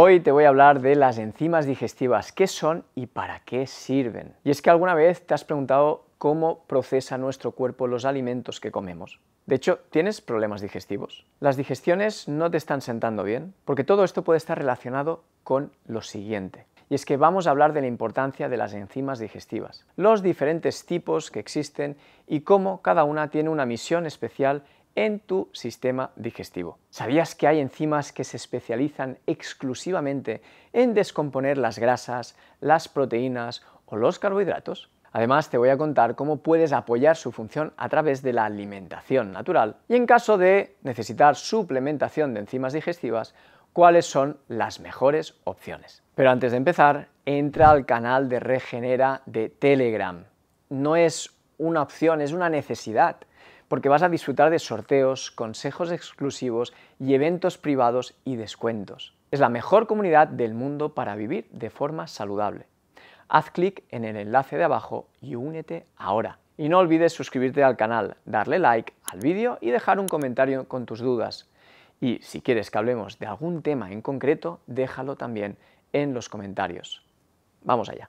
Hoy te voy a hablar de las enzimas digestivas, qué son y para qué sirven. Y es que alguna vez te has preguntado cómo procesa nuestro cuerpo los alimentos que comemos. De hecho, ¿tienes problemas digestivos? Las digestiones no te están sentando bien, porque todo esto puede estar relacionado con lo siguiente. Y es que vamos a hablar de la importancia de las enzimas digestivas, los diferentes tipos que existen y cómo cada una tiene una misión especial en tu sistema digestivo. ¿Sabías que hay enzimas que se especializan exclusivamente en descomponer las grasas, las proteínas o los carbohidratos? Además, te voy a contar cómo puedes apoyar su función a través de la alimentación natural y en caso de necesitar suplementación de enzimas digestivas, cuáles son las mejores opciones. Pero antes de empezar, entra al canal de Regenera de Telegram. No es una opción, es una necesidad porque vas a disfrutar de sorteos, consejos exclusivos y eventos privados y descuentos. Es la mejor comunidad del mundo para vivir de forma saludable. Haz clic en el enlace de abajo y únete ahora. Y no olvides suscribirte al canal, darle like al vídeo y dejar un comentario con tus dudas. Y si quieres que hablemos de algún tema en concreto, déjalo también en los comentarios. Vamos allá.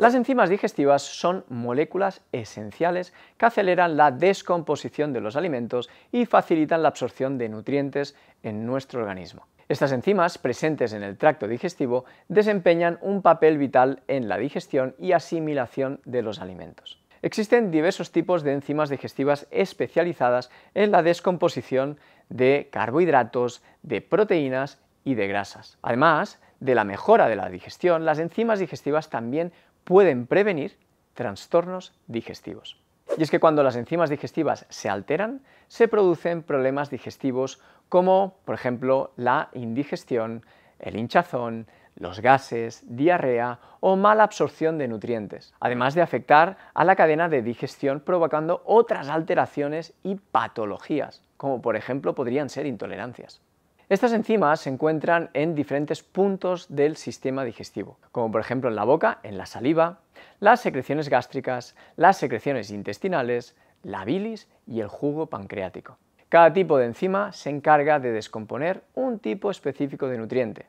Las enzimas digestivas son moléculas esenciales que aceleran la descomposición de los alimentos y facilitan la absorción de nutrientes en nuestro organismo. Estas enzimas presentes en el tracto digestivo desempeñan un papel vital en la digestión y asimilación de los alimentos. Existen diversos tipos de enzimas digestivas especializadas en la descomposición de carbohidratos, de proteínas y de grasas. Además, de la mejora de la digestión, las enzimas digestivas también pueden prevenir trastornos digestivos. Y es que cuando las enzimas digestivas se alteran, se producen problemas digestivos como, por ejemplo, la indigestión, el hinchazón, los gases, diarrea o mala absorción de nutrientes, además de afectar a la cadena de digestión provocando otras alteraciones y patologías, como por ejemplo podrían ser intolerancias. Estas enzimas se encuentran en diferentes puntos del sistema digestivo, como por ejemplo en la boca, en la saliva, las secreciones gástricas, las secreciones intestinales, la bilis y el jugo pancreático. Cada tipo de enzima se encarga de descomponer un tipo específico de nutriente,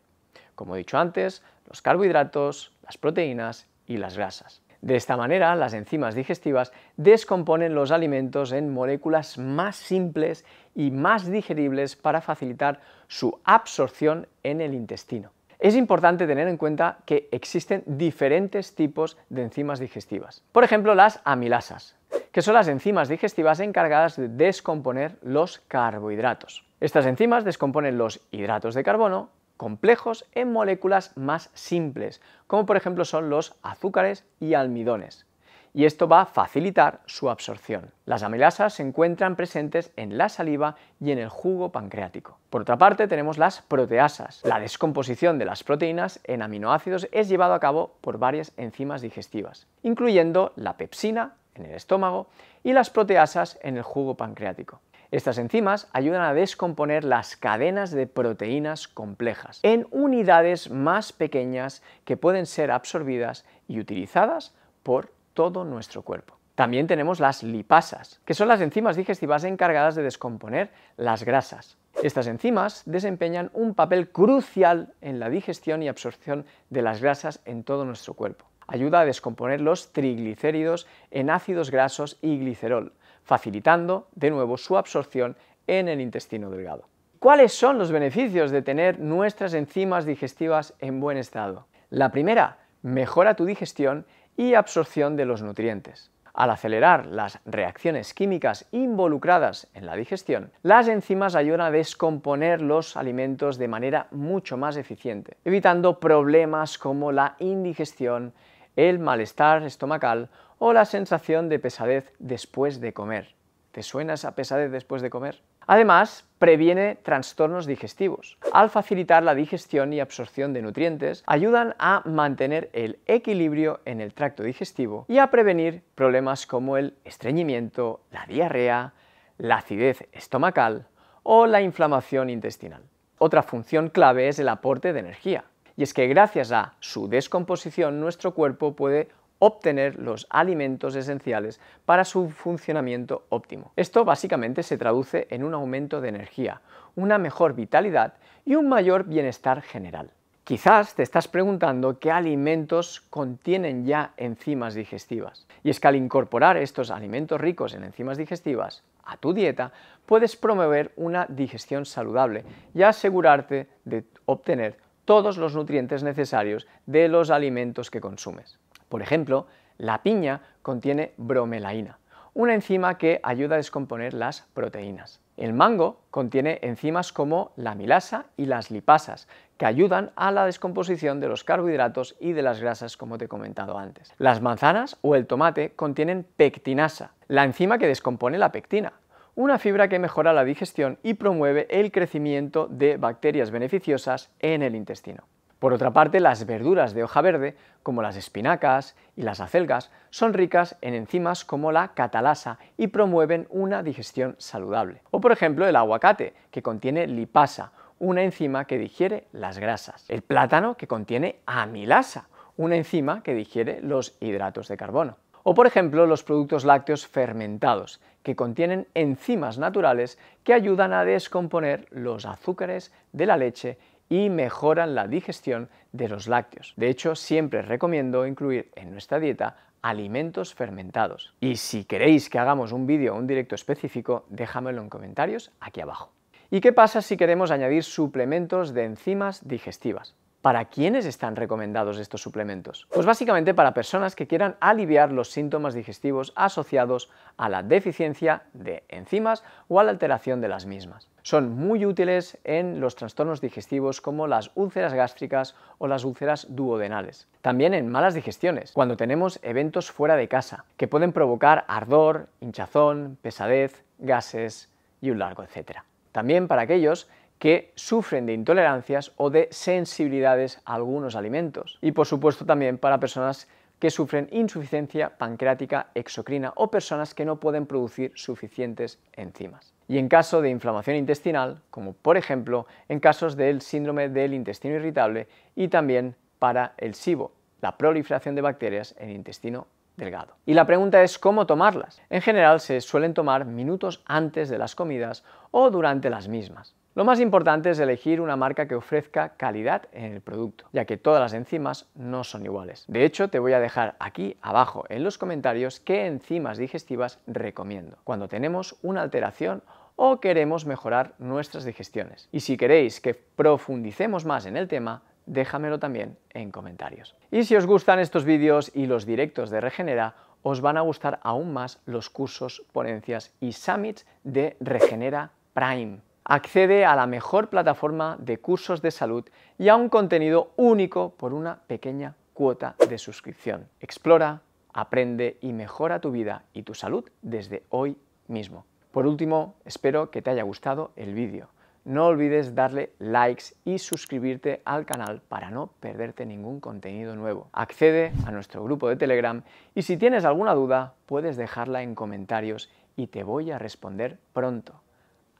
como he dicho antes, los carbohidratos, las proteínas y las grasas. De esta manera, las enzimas digestivas descomponen los alimentos en moléculas más simples y más digeribles para facilitar su absorción en el intestino. Es importante tener en cuenta que existen diferentes tipos de enzimas digestivas. Por ejemplo, las amilasas, que son las enzimas digestivas encargadas de descomponer los carbohidratos. Estas enzimas descomponen los hidratos de carbono complejos en moléculas más simples, como por ejemplo son los azúcares y almidones. Y esto va a facilitar su absorción. Las amilasas se encuentran presentes en la saliva y en el jugo pancreático. Por otra parte, tenemos las proteasas. La descomposición de las proteínas en aminoácidos es llevado a cabo por varias enzimas digestivas, incluyendo la pepsina en el estómago y las proteasas en el jugo pancreático. Estas enzimas ayudan a descomponer las cadenas de proteínas complejas en unidades más pequeñas que pueden ser absorbidas y utilizadas por todo nuestro cuerpo. También tenemos las lipasas, que son las enzimas digestivas encargadas de descomponer las grasas. Estas enzimas desempeñan un papel crucial en la digestión y absorción de las grasas en todo nuestro cuerpo. Ayuda a descomponer los triglicéridos en ácidos grasos y glicerol, facilitando de nuevo su absorción en el intestino delgado. ¿Cuáles son los beneficios de tener nuestras enzimas digestivas en buen estado? La primera, mejora tu digestión y absorción de los nutrientes. Al acelerar las reacciones químicas involucradas en la digestión, las enzimas ayudan a descomponer los alimentos de manera mucho más eficiente, evitando problemas como la indigestión, el malestar estomacal o la sensación de pesadez después de comer. ¿Te suena esa pesadez después de comer? Además, previene trastornos digestivos. Al facilitar la digestión y absorción de nutrientes, ayudan a mantener el equilibrio en el tracto digestivo y a prevenir problemas como el estreñimiento, la diarrea, la acidez estomacal o la inflamación intestinal. Otra función clave es el aporte de energía. Y es que gracias a su descomposición nuestro cuerpo puede obtener los alimentos esenciales para su funcionamiento óptimo. Esto básicamente se traduce en un aumento de energía, una mejor vitalidad y un mayor bienestar general. Quizás te estás preguntando qué alimentos contienen ya enzimas digestivas. Y es que al incorporar estos alimentos ricos en enzimas digestivas a tu dieta, puedes promover una digestión saludable y asegurarte de obtener todos los nutrientes necesarios de los alimentos que consumes. Por ejemplo, la piña contiene bromelaína, una enzima que ayuda a descomponer las proteínas. El mango contiene enzimas como la milasa y las lipasas, que ayudan a la descomposición de los carbohidratos y de las grasas, como te he comentado antes. Las manzanas o el tomate contienen pectinasa, la enzima que descompone la pectina, una fibra que mejora la digestión y promueve el crecimiento de bacterias beneficiosas en el intestino. Por otra parte, las verduras de hoja verde, como las espinacas y las acelgas, son ricas en enzimas como la catalasa y promueven una digestión saludable. O por ejemplo, el aguacate, que contiene lipasa, una enzima que digiere las grasas. El plátano, que contiene amilasa, una enzima que digiere los hidratos de carbono. O por ejemplo los productos lácteos fermentados, que contienen enzimas naturales que ayudan a descomponer los azúcares de la leche y mejoran la digestión de los lácteos. De hecho, siempre recomiendo incluir en nuestra dieta alimentos fermentados. Y si queréis que hagamos un vídeo o un directo específico, déjamelo en comentarios aquí abajo. ¿Y qué pasa si queremos añadir suplementos de enzimas digestivas? ¿Para quiénes están recomendados estos suplementos? Pues básicamente para personas que quieran aliviar los síntomas digestivos asociados a la deficiencia de enzimas o a la alteración de las mismas. Son muy útiles en los trastornos digestivos como las úlceras gástricas o las úlceras duodenales. También en malas digestiones, cuando tenemos eventos fuera de casa, que pueden provocar ardor, hinchazón, pesadez, gases y un largo etcétera. También para aquellos que sufren de intolerancias o de sensibilidades a algunos alimentos. Y por supuesto también para personas que sufren insuficiencia pancreática exocrina o personas que no pueden producir suficientes enzimas. Y en caso de inflamación intestinal, como por ejemplo en casos del síndrome del intestino irritable y también para el SIBO, la proliferación de bacterias en el intestino delgado. Y la pregunta es cómo tomarlas. En general se suelen tomar minutos antes de las comidas o durante las mismas. Lo más importante es elegir una marca que ofrezca calidad en el producto, ya que todas las enzimas no son iguales. De hecho, te voy a dejar aquí abajo en los comentarios qué enzimas digestivas recomiendo cuando tenemos una alteración o queremos mejorar nuestras digestiones. Y si queréis que profundicemos más en el tema, déjamelo también en comentarios. Y si os gustan estos vídeos y los directos de Regenera, os van a gustar aún más los cursos, ponencias y summits de Regenera Prime Accede a la mejor plataforma de cursos de salud y a un contenido único por una pequeña cuota de suscripción. Explora, aprende y mejora tu vida y tu salud desde hoy mismo. Por último, espero que te haya gustado el vídeo. No olvides darle likes y suscribirte al canal para no perderte ningún contenido nuevo. Accede a nuestro grupo de Telegram y si tienes alguna duda puedes dejarla en comentarios y te voy a responder pronto.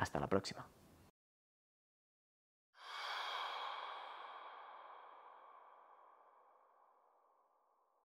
Hasta la próxima.